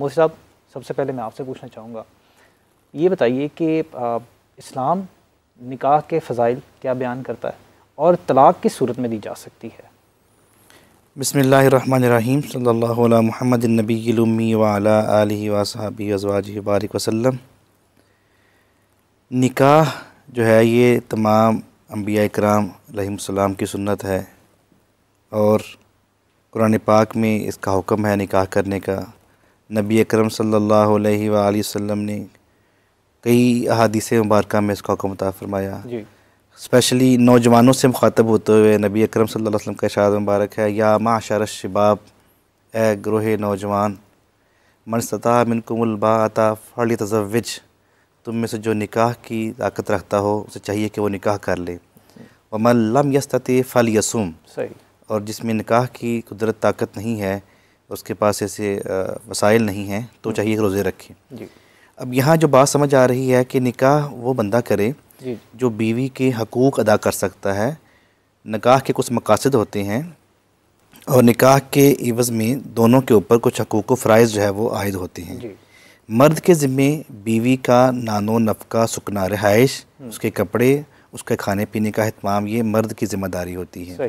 मोदी साहब सबसे पहले मैं आपसे पूछना चाहूँगा ये बताइए कि इस्लाम निकाह के फ़जाइल क्या बयान करता है और तलाक़ किस सूरत में दी जा सकती है बसमीम सल महमद वाली वसाबी बारिक वसलम वसम निकाह जो है ये तमाम अम्बिया कराम की सुन्नत है और कुरान पाक में इसका हुक्म है निकाह करने का नबी अकरम सल्लल्लाहु अलैहि ने कई अहादीस मुबारक में इसका हुक्म अता फरमाया स्पेशली नौजवानों से मुखातब होते हुए नबी अकरम सल्लल्लाहु अलैहि वसल्लम का इशार मुबारक है या माशार शबाब ए ग्रोह नौजवान मनसता मिनकुमलबाता फ़ल तजवज तुम में से जो निकाह की ताकत रखता हो उसे चाहिए कि वो निकाह कर ले वमल्लम यस्त फ़ल यसुम और जिसमें निकाह की कुदरत ताकत नहीं है उसके पास ऐसे वसाइल नहीं हैं तो हम्म। चाहिए रोज़े रखें अब यहाँ जो बात समझ आ रही है कि निकाह वो बंदा करे जो बीवी के हकूक़ अदा कर सकता है निकाह के कुछ मकासद होते हैं और निकाह के इवज़ में दोनों के ऊपर कुछ हकूक़ फ़राइज़ जो है वो आयद होते हैं मर्द के ज़िम्मे बीवी का नानो नफका सुकना रहाइश हम्म। उसके कपड़े उसके खाने पीने का अहतमाम ये मर्द की ज़िम्मेदारी होती है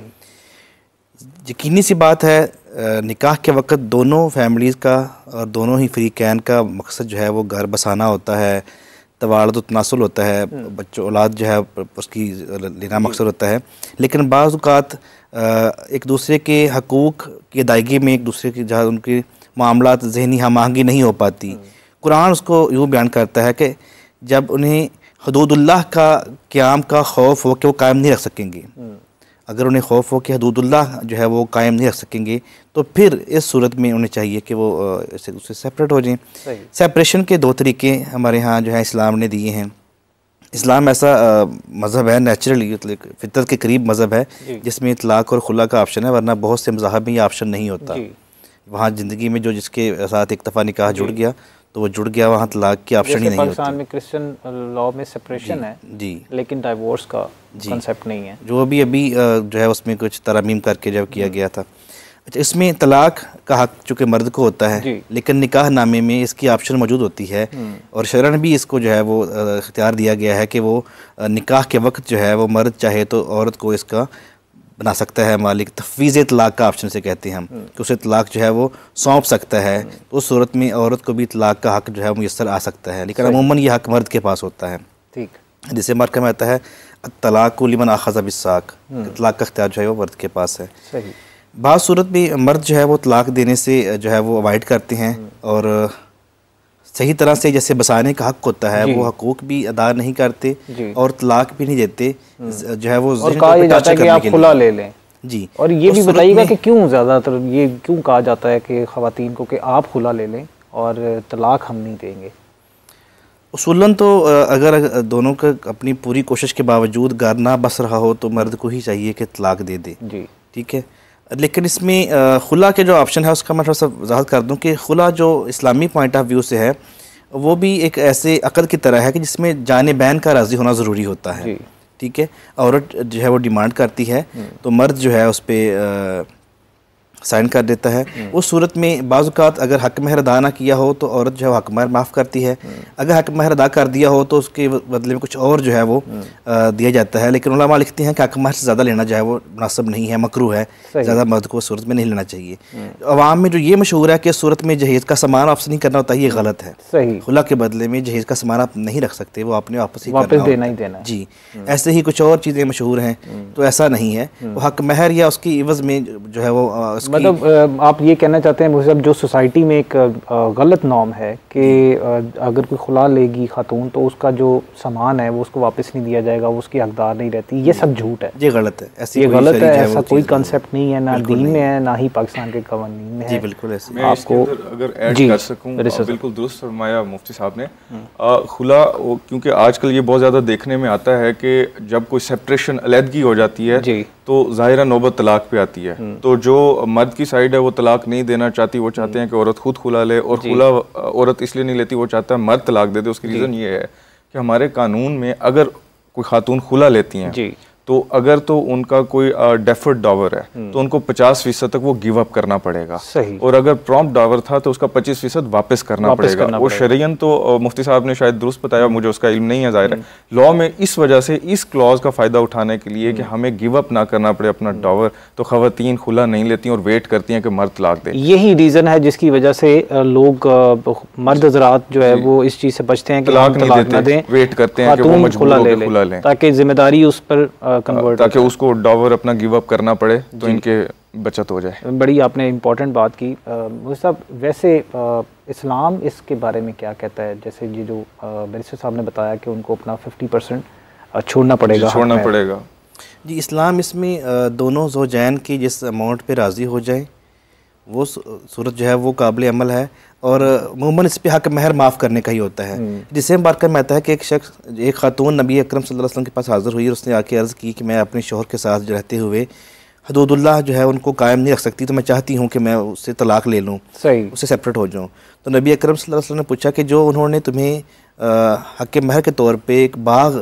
यकीनी सी बात है निकाह के वक्त दोनों फैमिलीज़ का और दोनों ही फ्री कैन का मकसद जो है वो घर बसाना होता है तवाड़ तो तनासुल होता है हम्म। बच्चों औलाद जो है उसकी लेना मकसद होता है लेकिन बाज़ात एक दूसरे के हकूक़ की अदायगी में एक दूसरे के जहाँ उनके मामला जहनी हमाहंगी हाँ नहीं हो पाती हम्म। कुरान उसको यूँ बयान करता है कि जब उन्हें हदूदुल्लाह का क्याम का खौफ हो कि वो कायम नहीं रख सकेंगे हम्म। अगर उन्हें खौफ हो कि हदूदुल्ला जो है वो कायम नहीं रख सकेंगे तो फिर इस सूरत में उन्हें चाहिए कि वो इससे उससे सेपरेट हो जाएं सेपरेशन के दो तरीके हमारे यहाँ जो है इस्लाम ने दिए हैं इस्लाम ऐसा मज़हब है नेचुरली मतलब फितरत के करीब मज़हब है जिसमें इतलाक़ और खुला का ऑप्शन है वरना बहुत से मजहब में ये ऑप्शन नहीं होता वहाँ ज़िंदगी में जो जिसके साथ इकतफ़ा निकाह जुड़ गया तो वो जुड़ गया वहाँ तलाक की ऑप्शन ही नहीं पाकिस्तान में क्रिश्चियन लॉ में सेपरेशन है जी लेकिन डाइवोर्स का कंसेप्ट नहीं है जो अभी अभी जो है उसमें कुछ तरामीम करके जब किया हम्म। गया था अच्छा इसमें तलाक का हक चूँकि मर्द को होता है लेकिन निकाह नामे में इसकी ऑप्शन मौजूद होती है हम्म। और शरण भी इसको जो है वो इख्तियार दिया गया है कि वो निकाह के वक्त जो है वो मर्द चाहे तो औरत को इसका बना सकता है मालिक तफवीज़ तलाक का ऑप्शन से कहते हैं हम हम्म। कि उसे तलाक जो है वो सौंप सकता है तो उस सूरत में औरत को भी तलाक का हक जो है मैसर आ सकता है लेकिन अमूमन ये हक मर्द के पास होता है ठीक जिसे में आता है तलाक लिमन आखजा बिसाक हम्म। तलाक का अख्तियार जो है वो मर्द के पास है सही सूरत भी मर्द जो है वो तलाक देने से जो है वो अवॉइड करते हैं और सही तरह से जैसे बसाने का हक होता है वो हकूक भी अदा नहीं करते और तलाक भी नहीं देते हम्म। जो है वो कहा जाता है खुला ले लें जी और ये भी बताइएगा कि क्यों ज़्यादातर ये क्यों कहा जाता है कि खातन को कि आप खुला ले लें और तलाक हम नहीं देंगे उसूलन तो अगर दोनों का अपनी पूरी कोशिश के बावजूद गार ना बस रहा हो तो मर्द को ही चाहिए कि तलाक दे दे जी ठीक है लेकिन इसमें खुला के जो ऑप्शन है उसका मैं थोड़ा सा वजाहत कर दूँ कि खुला जो इस्लामी पॉइंट ऑफ व्यू से है वो भी एक ऐसे अकल की तरह है कि जिसमें जान बहन का राज़ी होना ज़रूरी होता है ठीक है औरत जो है वो डिमांड करती है हम्म। तो मर्द जो है उस पर साइन कर देता है हम्म। उस सूरत में बाज़ात अगर हक महर अदा ना किया हो तो औरत जो है हक महर माफ़ करती है हम्म। अगर हक महर अदा कर दिया हो तो उसके बदले में कुछ और जो है वो हम्म। दिया जाता है लेकिन उलमा लिखते हैं कि हक महर से ज़्यादा लेना जो है वो मुनासब नहीं है मकरू है ज़्यादा मर्द को सूरत में नहीं लेना चाहिए अवाम में जो ये मशहूर है कि सूरत में जहेज़ का सामान वापस नहीं करना होता ये गलत है खुला के बदले में जहेज़ का सामान आप नहीं रख सकते वो आपने वापस ही देना ही देना जी ऐसे ही कुछ और चीज़ें मशहूर हैं तो ऐसा नहीं है वो हक महर या उसकी इवज़ में जो है वो मतलब आप ये कहना चाहते हैं मुझे जो सोसाइटी में एक गलत नॉम है कि अगर कोई खुला लेगी खातून तो उसका जो सामान है वो उसको वापस नहीं दिया जाएगा वो उसकी हकदार नहीं रहती ये सब झूठ है ये गलत है ऐसी ये गलत है ऐसा कोई कंसेप्ट नहीं है ना दीन में है ना ही पाकिस्तान के कवानी में आपको अगर बिल्कुल दुरुस्त फरमाया मुफ्ती साहब ने हम्म। खुला क्योंकि आजकल ये बहुत ज़्यादा देखने में आता है कि जब कोई सेपरेशन अलहदगी हो जाती है तो ज़ाहिर नौबत तलाक पे आती है हम्म। तो जो मर्द की साइड है वो तलाक नहीं देना चाहती वो चाहते हम्म। हैं कि औरत खुद खुला ले और खुला औरत इसलिए नहीं लेती वो चाहता है मर्द तलाक दे दे उसकी रीज़न ये है कि हमारे कानून में अगर कोई खातून खुला लेती हैं तो अगर तो उनका कोई डेफर्ड डावर है हम्म। तो उनको पचास फीसद तक वो गिव अप करना पड़ेगा सही और अगर प्रॉम डावर था तो उसका पच्चीस फीसद वापस करना वापस पड़ेगा करना शरीयन तो मुफ्ती साहब ने शायद दुरुस्त बताया हम्म। मुझे उसका इल्म नहीं है जाहिर है लॉ हम्म। में इस वजह से इस क्लॉज का फ़ायदा उठाने के लिए कि हमें गिव अप ना करना पड़े अपना डावर तो खवतिन खुला नहीं लेती और वेट करती हैं कि मर्द लाख दे यही रीज़न है जिसकी वजह से लोग मर्द हजरात जो है वो इस चीज़ से बचते हैं कि वेट करते हैं खुला ले ताकि जिम्मेदारी उस पर कन्वर्ट uh, uh, ताकि उसको डॉवर अपना गिव अप करना पड़े तो इनके बचत हो जाए बड़ी आपने इम्पोर्टेंट बात की uh, साहब वैसे आ, इस्लाम इसके बारे में क्या कहता है जैसे ये जो मिनिस्टर साहब ने बताया कि उनको अपना फिफ्टी परसेंट छोड़ना पड़ेगा छोड़ना पड़ेगा जी इस्लाम इसमें दोनों जोजैन की जिस अमाउंट पे राज़ी हो जाए वो सूरत जो है वो काबिल अमल है और मूमन इस पर हक महर माफ़ करने का ही होता है हम्म। हम बात मैं आता है कि एक शख्स एक खातून नबी अकरम वसल्लम के पास हाज़िर हुई और उसने आके अर्ज़ की कि मैं अपने शोहर के साथ रहते हुए हदूदुल्ला जो है उनको कायम नहीं रख सकती तो मैं चाहती हूँ कि मैं उससे तलाक ले लूँ उससे सेपरेट हो जाऊँ तो नबी अकरम ने पूछा कि जो उन्होंने तुम्हें हक महर के तौर पर एक बाग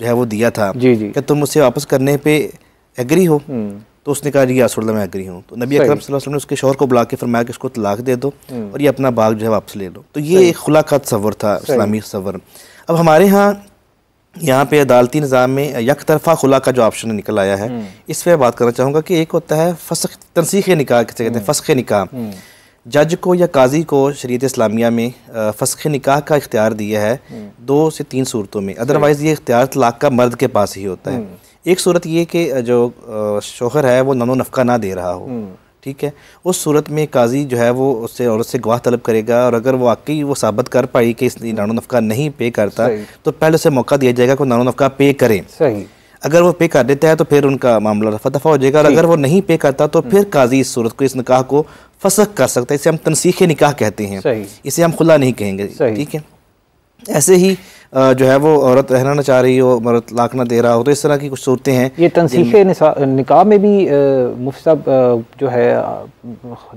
जो है वो दिया था क्या तुम उसे वापस करने पर एग्री हो हम्म। तो उसने कहा जी यासुल्ला मैं अग्री हूँ तो नबी अकरम वसल्लम ने उसके शोहर को बुला के फरमाया कि इसको तलाक दे दो हम्म। और ये अपना बाग जो है वापस ले लो तो ये एक खुला का सवर था इस्लामी तवर अब हमारे यहाँ यहाँ पे अदालती निज़ाम में यक तरफा खुला का जो ऑप्शन निकल आया है हम्म। इस पर बात करना चाहूँगा कि एक होता है फसख तनसीख निकाह किसे कहते हैं हम्म। फसख निकाह जज को या काजी को शरीत इस्लामिया में फसख निकाह का इख्तियार दिया है दो से तीन सूरतों में अदरवाइज़ ये इख्तियार तलाक का मर्द के पास ही होता है एक सूरत ये कि जो शोहर है वो नन नफका ना दे रहा हो हम्म। ठीक है उस सूरत में काजी जो है वो उससे औरत से गवाह तलब करेगा और अगर वो वाकई वो साबित कर पाई कि इसने नानो नफका नहीं पे करता तो पहले उसे मौका दिया जाएगा कि नानो नफका पे करें सही अगर वो पे कर देता है तो फिर उनका मामला रफा दफा हो जाएगा और अगर वो नहीं पे करता तो हम्म। फिर काजी इस सूरत को इस निकाह को फसक कर सकता है इसे हम तनसीख निकाह कहते हैं इसे हम खुला नहीं कहेंगे ठीक है ऐसे ही जो है वो औरत रहना ना चाह रही हो मर्द लाख ना दे रहा हो तो इस तरह की कुछ सूरतें हैं ये तनसीख निकाह में भी मुफ्त साहब जो है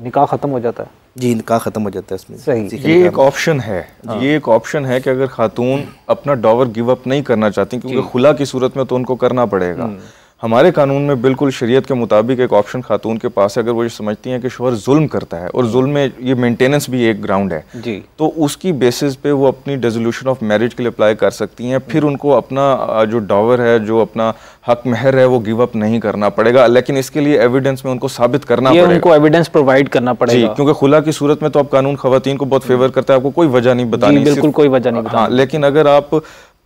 निकाह ख़त्म हो जाता है जी निका ख़त्म हो जाता है इसमें सही ये एक ऑप्शन है हाँ। ये एक ऑप्शन है कि अगर खातून अपना डॉवर गिव अप नहीं करना चाहती क्योंकि खुला की सूरत में तो उनको करना पड़ेगा हम्म। हमारे कानून में बिल्कुल शरीयत के मुताबिक एक ऑप्शन खातून के पास है अगर वो ये समझती हैं कि शोहर जुल्म करता है और जुल्म में ये मेंटेनेंस भी एक ग्राउंड है जी तो उसकी बेसिस पे वो अपनी रेजोल्यूशन ऑफ मैरिज के लिए अप्लाई कर सकती हैं फिर उनको अपना जो डावर है जो अपना हक महर है वो गिव अप नहीं करना पड़ेगा लेकिन इसके लिए एविडेंस में उनको साबित करना पड़ेगा उनको एविडेंस प्रोवाइड करना पड़ेगा जी क्योंकि खुला की सूरत में तो आप कानून खातन को बहुत फेवर करता है आपको कोई वजह नहीं बतानी बिल्कुल कोई वजह नहीं हाँ लेकिन अगर आप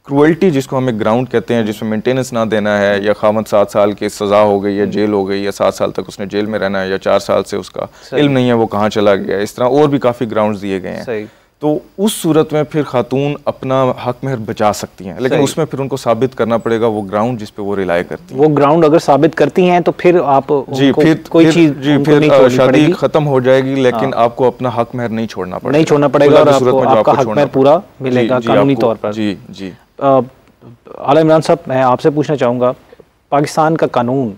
क्रुअल्टी जिसको हमें ग्राउंड कहते हैं जिसमें मेंटेनेंस ना देना है या खामद सात साल की सज़ा हो गई या जेल हो गई या सात साल तक उसने जेल में रहना है या चार साल से उसका इल्म नहीं है वो कहाँ चला गया इस तरह और भी काफ़ी ग्राउंड दिए गए हैं तो उस सूरत में फिर खातून अपना हक मेहर बचा सकती हैं लेकिन उसमें फिर उनको साबित करना पड़ेगा वो ग्राउंड जिस पे वो रिलाय करती हैं वो ग्राउंड अगर साबित करती हैं तो फिर आप जी फिर कोई चीज जी फिर शादी खत्म हो जाएगी हाँ। लेकिन हाँ। आपको अपना हक मेहर नहीं छोड़ना पड़ेगा नहीं छोड़ना पड़ेगा और आपको पूरा मिलेगा कानूनी तौर पर जी जी आला इमरान साहब मैं आपसे पूछना चाहूँगा पाकिस्तान का कानून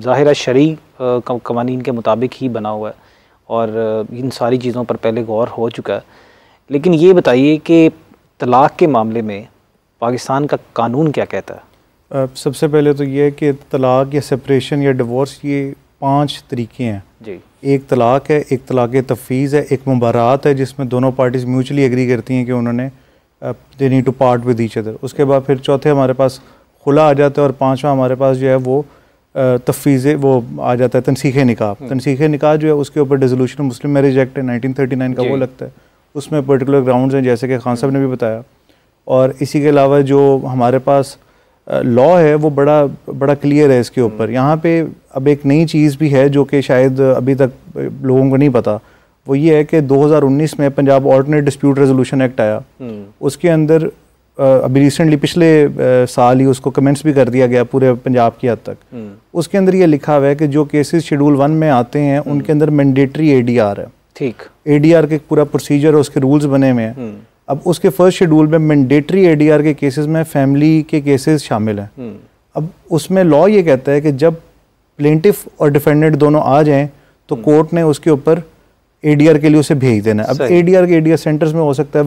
ज़ाहिर शरी कवानीन के मुताबिक ही बना हुआ है और इन सारी चीज़ों पर पहले गौर हो चुका है लेकिन ये बताइए कि तलाक़ के मामले में पाकिस्तान का कानून क्या कहता है सबसे पहले तो ये है कि तलाक़ या सेपरेशन या डिवोर्स ये पांच तरीके हैं जी एक तलाक़ है एक तलाक़ तफ्ज़ है एक मुबारात है जिसमें दोनों पार्टीज़ म्यूचुअली एग्री करती हैं कि उन्होंने they need to part with each other उसके बाद फिर चौथे हमारे पास खुला आ जाता है और पाँचवा हमारे पास जो है वो तफ्जे वो आ जाता है तनसीख निकाह हम्म। तनसीख निकाह जो है उसके ऊपर रेजोल्यूशन मुस्लिम मैरिज एक्ट है नाइनटीन थर्टी नाइन का वो लगता है उसमें पर्टिकुलर ग्राउंड हैं जैसे कि खान साहब ने भी बताया और इसी के अलावा जो हमारे पास लॉ है वो बड़ा बड़ा क्लियर है इसके ऊपर हम्म। यहाँ पे अब एक नई चीज़ भी है जो कि शायद अभी तक लोगों को नहीं पता वो ये है कि 2019 में Punjab alternate dispute resolution act आया हम्म। उसके अंदर अभी रिसेंटली पिछले साल ही उसको कमेंट्स भी कर दिया गया पूरे पंजाब की हद तक हम्म। उसके अंदर ये लिखा हुआ है कि जो केसेस शेड्यूल वन में आते हैं हम्म। उनके अंदर मैंडेटरी ए है ठीक ए के पूरा प्रोसीजर उसके रूल्स बने हुए हैं अब उसके फर्स्ट शेड्यूल में मैंडेटरी ए के केसेस में फैमिली के केसेस शामिल हैं अब उसमें लॉ ये कहता है कि जब प्लेंटिफ और डिफेंडेंट दोनों आ जाएं तो कोर्ट ने उसके ऊपर एडीआर के लिए उसे भेज देना अब एडीआर के एडीआर सेंटर्स में हो सकता है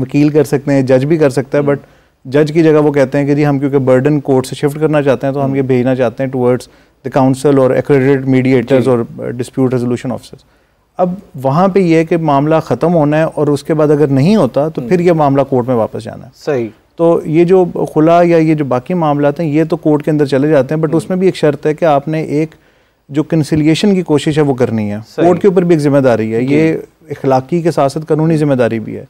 वकील कर सकते हैं जज भी कर सकता है बट हम्म। जज की जगह वो कहते हैं कि जी हम क्योंकि बर्डन कोर्ट से शिफ्ट करना चाहते हैं तो हम हम्म। ये भेजना चाहते हैं टूवर्ड्स द काउंसिल और एक्रेडिटेड मीडिएटर्स और डिस्प्यूट रेजोल्यूशन ऑफिसर्स अब वहाँ पे ये है कि मामला ख़त्म होना है और उसके बाद अगर नहीं होता तो हम्म। फिर ये मामला कोर्ट में वापस जाना है सही तो ये जो खुला या ये जो बाकी मामला हैं ये तो कोर्ट के अंदर चले जाते हैं बट उसमें भी एक शर्त है कि आपने एक जो कंसिलिएशन की कोशिश है वो करनी है कोर्ट के ऊपर भी एक जिम्मेदारी है ये इखलाकी के साथ साथ कानूनी जिम्मेदारी भी है